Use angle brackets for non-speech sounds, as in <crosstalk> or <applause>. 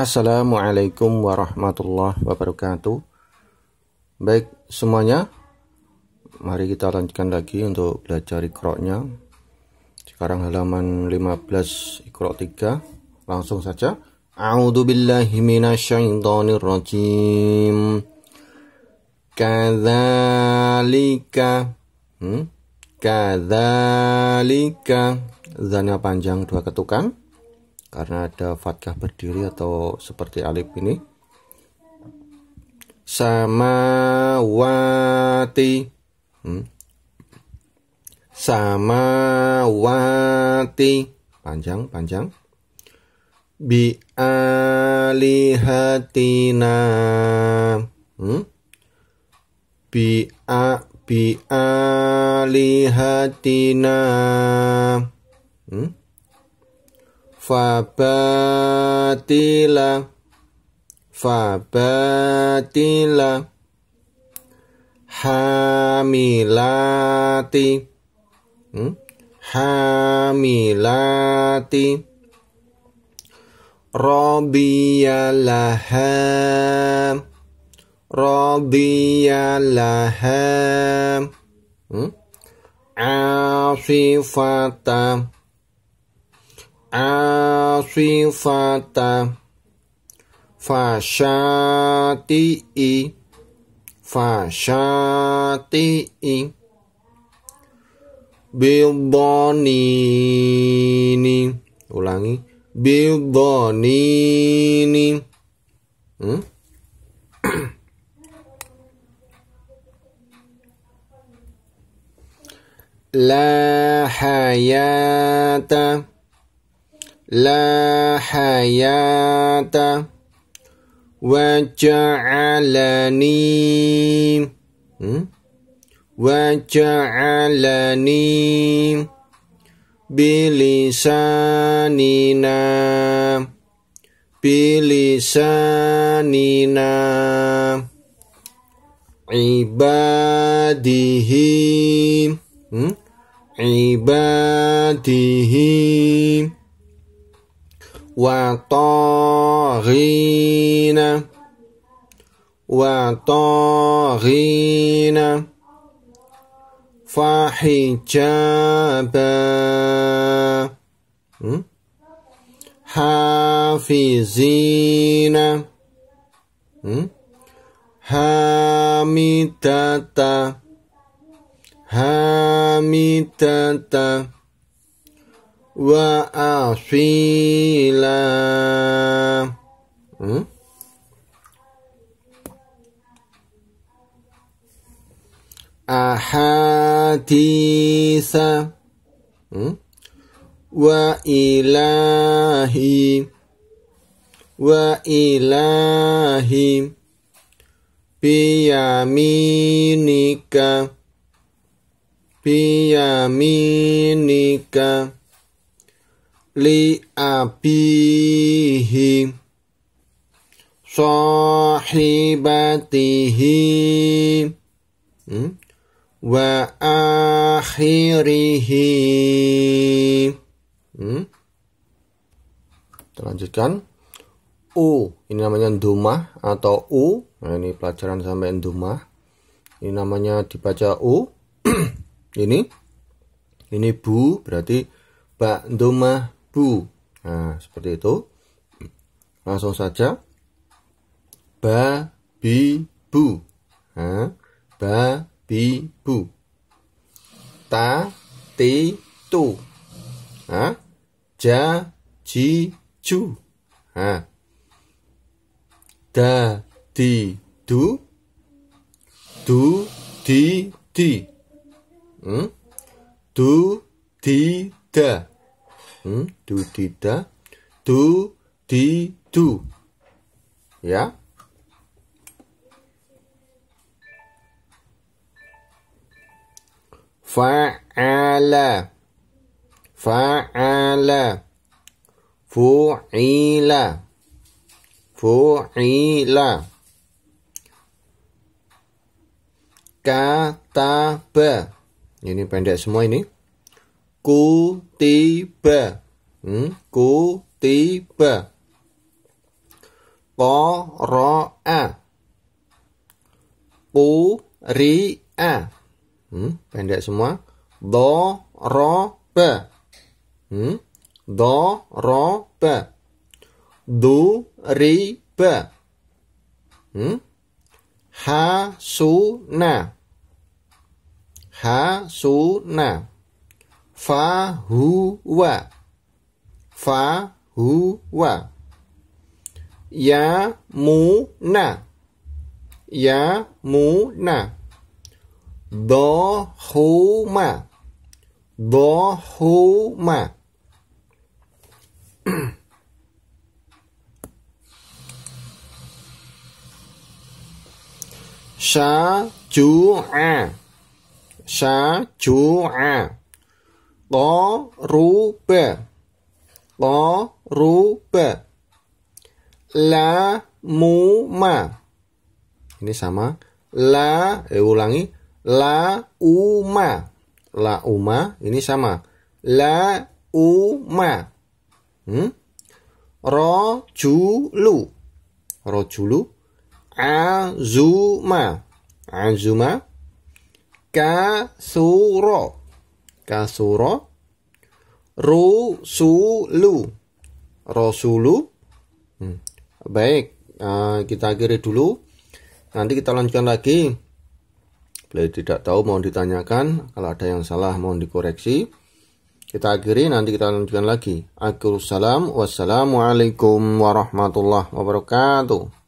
Assalamualaikum warahmatullahi wabarakatuh. Baik semuanya, mari kita lanjutkan lagi untuk belajar ikroknya. Sekarang halaman 15 ikrok 3. Langsung saja. A'udhu billahi minasyaitonir rajim. Kadhalika Hmm? Kadzalika. Zannya panjang dua ketukan karena ada fatkah berdiri atau seperti alif ini sama wati, hmm. wati panjang panjang bi alihatina hmm? bi a bi alihatina hmm? fabatila fabatila hamilati hmm? hamilati robiyalaha robiyalaha hmm? asifata asifata fasyati'i fasyati'i ini ulangi bidonini hmm? <clears throat> la hayata la hayata wa ja'alani hmm? wa ja'alani bilisanina bilisanina ibadihi hmm? ibadihi وطاغين وطاغين فحجابا حافظين حامدة حامدة wa asila hmm? ahadisa hmm? wa ilahi wa ilahi biyaminika biyaminika li abihi sahibatihi hmm? wa akhirihi hmm? kita lanjutkan u ini namanya duma atau u nah ini pelajaran sampai duma ini namanya dibaca u <clears throat> ini ini bu berarti bak duma bu. Nah, seperti itu. Langsung saja. babi bu. Nah, ba, bu. Ta, ti, tu. Nah, ja, ji, ju. Nah, da, di, du. Du, di, di. Hmm? Du, di, da. Hmm? Du di da. Du di du. Ya. Fa'ala. Fa'ala. Fu'ila. Fu'ila. Kataba. Ini pendek semua ini kutiba hmm? kutiba qara'a quri'a hmm? pendek semua doroba hmm? doroba duriba hmm? hasuna hasuna phá hú wa phá hú wa giá mú na giá mú na đó hú mà đó hú mà <clears throat> xá chú a à. xá chú a à. Loruba. Loruba. La muma. Ini sama. La, eh, ulangi. La uma. La uma, ini sama. La uma. Hmm? Rojulu. Rojulu. Azuma. Azuma. Kasuro kasuro rusulu rasulu hmm. baik uh, kita akhiri dulu nanti kita lanjutkan lagi bila tidak tahu mohon ditanyakan kalau ada yang salah mohon dikoreksi kita akhiri nanti kita lanjutkan lagi akhirussalam wassalamualaikum warahmatullahi wabarakatuh